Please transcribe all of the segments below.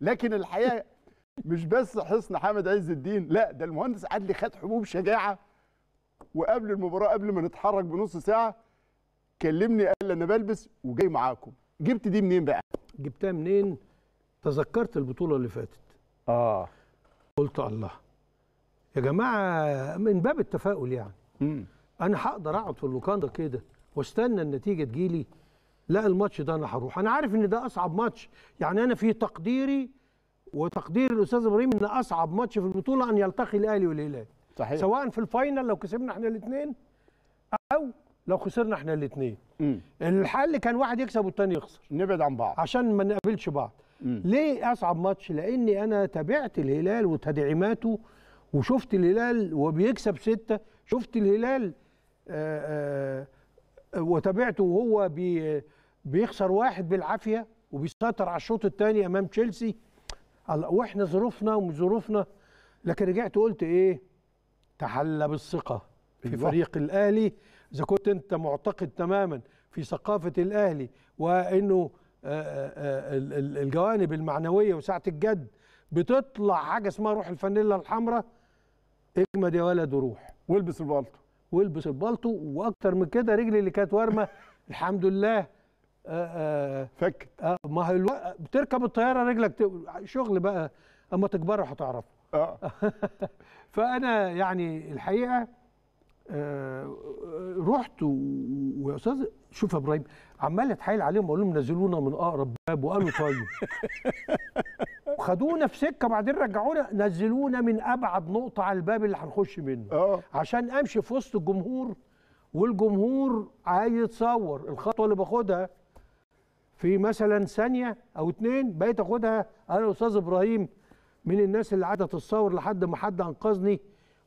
لكن الحقيقه مش بس حصن حامد عز الدين لا ده المهندس عدلي خد حبوب شجاعه وقبل المباراه قبل ما نتحرك بنص ساعه كلمني قال لي انا بلبس وجاي معاكم جبت دي منين بقى جبتها منين تذكرت البطوله اللي فاتت اه قلت الله يا جماعه من باب التفاؤل يعني م. انا هقدر اقعد في اللوكاندا كده واستنى النتيجه تجيلي لا الماتش ده انا هروح انا عارف ان ده اصعب ماتش يعني انا في تقديري وتقدير الاستاذ ابراهيم ان اصعب ماتش في البطوله ان يلتقي الاهلي والهلال صحيح سواء في الفاينل لو كسبنا احنا الاثنين او لو خسرنا احنا الاثنين الحل كان واحد يكسب والتاني يخسر نبعد عن بعض عشان ما نقابلش بعض مم. ليه اصعب ماتش لاني انا تابعت الهلال وتدعيماته وشفت الهلال وبيكسب ستة شفت الهلال آآ آه، آآ آه، وتابعته وهو بي بيخسر واحد بالعافيه وبيسيطر على الشوط الثاني امام تشيلسي واحنا ظروفنا وظروفنا لكن رجعت قلت ايه تحلى بالثقه في أيوة. فريق الاهلي اذا كنت انت معتقد تماما في ثقافه الاهلي وانه آه، آه، آه، الجوانب المعنويه وسعه الجد بتطلع حاجه اسمها روح الفانيلا الحمراء اجمد يا ولد وروح والبس البالطو والبس البالطو واكتر من كده رجلي اللي كانت وارمه الحمد لله آه، آه، فك فكت آه ما هو بتركب الطياره رجلك شغل بقى اما تكبر هتعرف اه فانا يعني الحقيقه آه، رحت ويا استاذ شوف يا ابراهيم عمال اتحايل عليهم اقول لهم نزلونا من اقرب باب وقالوا طيب وخدونا في سكه بعدين رجعونا نزلونا من ابعد نقطه على الباب اللي هنخش منه عشان امشي في وسط الجمهور والجمهور عايز يتصور الخطوه اللي باخدها في مثلا ثانيه او اتنين بقيت اخدها انا استاذ ابراهيم من الناس اللي عادت تتصور لحد ما حد انقذني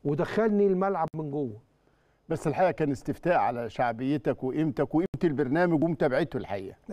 ودخلني الملعب من جوه بس الحقيقه كان استفتاء على شعبيتك وقيمتك وقيمه البرنامج ومتابعته الحقيقه